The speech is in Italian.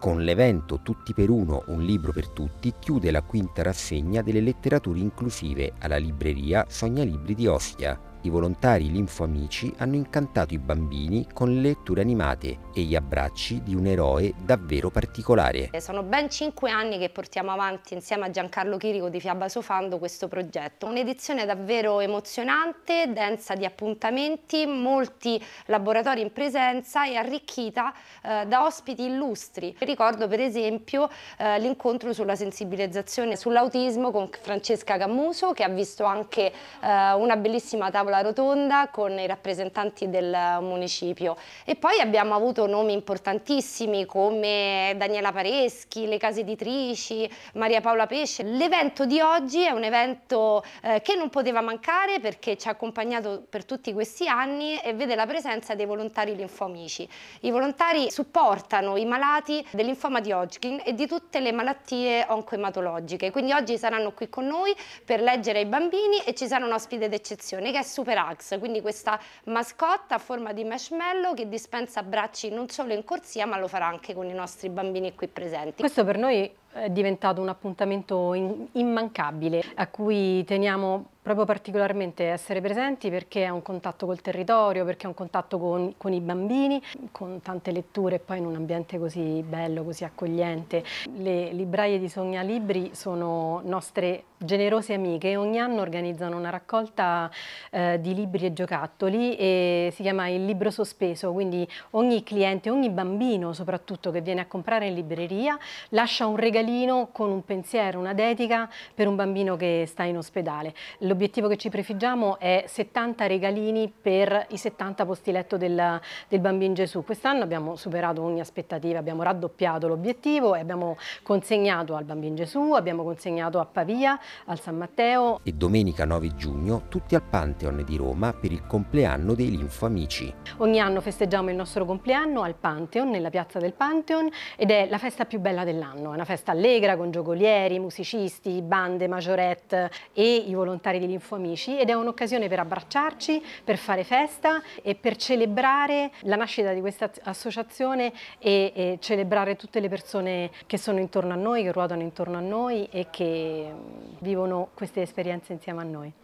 Con l'evento Tutti per uno, un libro per tutti, chiude la quinta rassegna delle letterature inclusive alla libreria Sogna Libri di Ostia. I volontari linfoamici hanno incantato i bambini con le letture animate e gli abbracci di un eroe davvero particolare. Eh, sono ben cinque anni che portiamo avanti insieme a Giancarlo Chirico di Fiaba Sofando questo progetto. Un'edizione davvero emozionante, densa di appuntamenti, molti laboratori in presenza e arricchita eh, da ospiti illustri. Ricordo per esempio eh, l'incontro sulla sensibilizzazione sull'autismo con Francesca Cammuso che ha visto anche eh, una bellissima tavola tavola rotonda con i rappresentanti del municipio e poi abbiamo avuto nomi importantissimi come Daniela Pareschi, le case editrici, Maria Paola Pesce. L'evento di oggi è un evento eh, che non poteva mancare perché ci ha accompagnato per tutti questi anni e vede la presenza dei volontari linfoamici. I volontari supportano i malati dell'infoma di Hodgkin e di tutte le malattie oncoematologiche. Quindi oggi saranno qui con noi per leggere ai bambini e ci sarà un ospite d'eccezione che è su Super Hugs, quindi questa mascotta a forma di marshmallow che dispensa abbracci non solo in corsia ma lo farà anche con i nostri bambini qui presenti. Questo per noi è diventato un appuntamento in, immancabile a cui teniamo proprio particolarmente essere presenti perché è un contatto col territorio, perché è un contatto con, con, i bambini, con tante letture e poi in un ambiente così bello, così accogliente. Le libraie di Sogna Libri sono nostre generose amiche e ogni anno organizzano una raccolta eh, di libri e giocattoli e si chiama il libro sospeso, quindi ogni cliente, ogni bambino soprattutto che viene a comprare in libreria lascia un regalo regalino con un pensiero, una dedica per un bambino che sta in ospedale. L'obiettivo che ci prefiggiamo è 70 regalini per i 70 posti letto del, del Bambino Gesù. Quest'anno abbiamo superato ogni aspettativa, abbiamo raddoppiato l'obiettivo e abbiamo consegnato al Bambino Gesù, abbiamo consegnato a Pavia, al San Matteo. E domenica 9 giugno tutti al Pantheon di Roma per il compleanno dei Linfo Ogni anno festeggiamo il nostro compleanno al Pantheon, nella piazza del Pantheon ed è la festa più bella dell'anno, è una festa festa allegra con giocolieri, musicisti, bande, majorette e i volontari di Linfo Amici ed è un'occasione per abbracciarci, per fare festa e per celebrare la nascita di questa associazione e, e celebrare tutte le persone che sono intorno a noi, che ruotano intorno a noi e che mm, vivono queste esperienze insieme a noi.